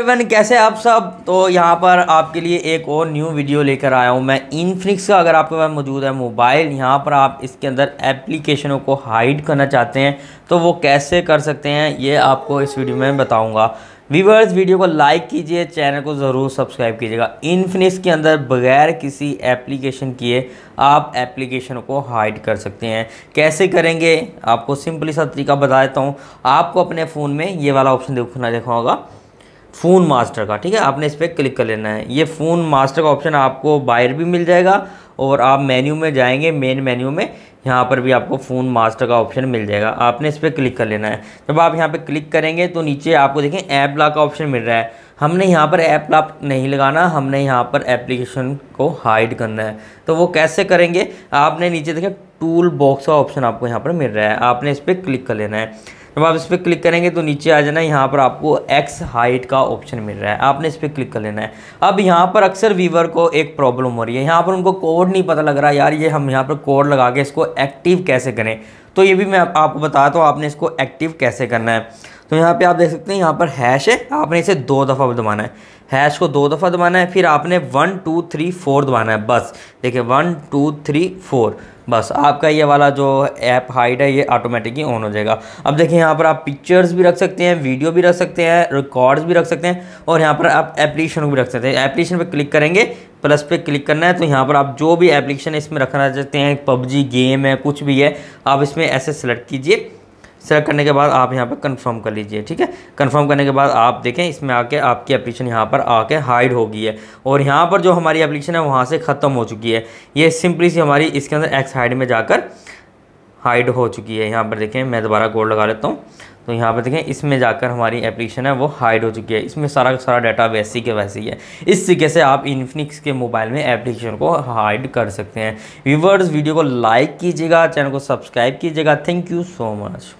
Avon कैसे आप सब तो यहाँ पर आपके लिए एक और न्यू वीडियो लेकर आया हूँ मैं इनफिनिक्स का अगर आपके पास मौजूद है मोबाइल यहाँ पर आप इसके अंदर एप्लीकेशनों को हाइड करना चाहते हैं तो वो कैसे कर सकते हैं ये आपको इस वीडियो में बताऊँगा व्यूवर्स वीडियो को लाइक कीजिए चैनल को ज़रूर सब्सक्राइब कीजिएगा इनफिनिक्स के अंदर बगैर किसी एप्लीकेशन किए आप एप्लीकेशन को हाइड कर सकते हैं कैसे करेंगे आपको सिंपली सा तरीका बता देता हूँ आपको अपने फ़ोन में ये वाला ऑप्शन देखना देखा होगा फ़ोन मास्टर का ठीक है आपने इस पर क्लिक कर लेना है ये फ़ोन मास्टर का ऑप्शन आपको बाहर भी मिल जाएगा और आप मेन्यू में जाएंगे मेन मेन्यू में यहाँ पर भी आपको फ़ोन मास्टर का ऑप्शन मिल जाएगा आपने इस पर क्लिक कर लेना है जब आप यहाँ पर क्लिक करेंगे तो नीचे आपको देखें ऐप ला का ऑप्शन मिल रहा है हमने यहाँ पर ऐप लाप नहीं लगाना हमने यहाँ पर एप्लीकेशन को हाइड करना है तो वो कैसे करेंगे आपने नीचे देखें टूल बॉक्स का ऑप्शन आपको यहाँ पर मिल रहा है आपने इस पर क्लिक कर लेना है जब आप इस पर क्लिक करेंगे तो नीचे आ जाना यहाँ पर आपको एक्स हाइट का ऑप्शन मिल रहा है आपने इस पर क्लिक कर लेना है अब यहाँ पर अक्सर वीवर को एक प्रॉब्लम हो रही है यहाँ पर उनको कोड नहीं पता लग रहा यार ये हम यहाँ पर कोड लगा के इसको एक्टिव कैसे करें तो ये भी मैं आपको बताता हूँ आपने इसको एक्टिव कैसे करना है तो यहाँ पे आप देख सकते हैं यहाँ पर हैश है आपने इसे दो दफ़ा दबाना है हैश को दो दफ़ा दबाना है फिर आपने वन टू थ्री फोर दबाना है बस देखिए वन टू थ्री फोर बस आपका ये वाला जो ऐप हाइड है ये ऑटोमेटिकली ऑन हो जाएगा अब देखिए यहाँ पर आप पिक्चर्स भी रख सकते हैं वीडियो भी रख सकते हैं रिकॉर्ड्स भी रख सकते हैं और यहाँ पर आप एप्लीकेशन भी रख सकते हैं एप्लीकेशन पर क्लिक करेंगे प्लस पे क्लिक करना है तो यहाँ पर आप जो भी एप्लीकेशन इसमें रखना चाहते हैं पबजी गेम है कुछ भी है आप इसमें ऐसे सेलेक्ट कीजिए सेलेक्ट करने के बाद आप यहाँ पर कंफर्म कर लीजिए ठीक है कंफर्म करने के बाद आप देखें इसमें आके आपकी एप्लीकेशन यहाँ पर आके हाइड हो गई है और यहाँ पर जो हमारी एप्लीकेशन है वहाँ से ख़त्म हो चुकी है ये सिंपली सी हमारी इसके अंदर एक्स हाइड में जाकर हाइड हो चुकी है यहाँ पर देखें मैं दोबारा कोड लगा लेता हूँ तो यहाँ पर देखें इसमें जाकर हमारी एप्लीकेशन है वो हाइड हो चुकी है इसमें सारा सारा डाटा वैसी के वैसी है इस तरीके से आप इन्फिनिक्स के मोबाइल में एप्लीकेशन को हाइड कर सकते हैं व्यूवर्स वीडियो को लाइक कीजिएगा चैनल को सब्सक्राइब कीजिएगा थैंक यू सो मच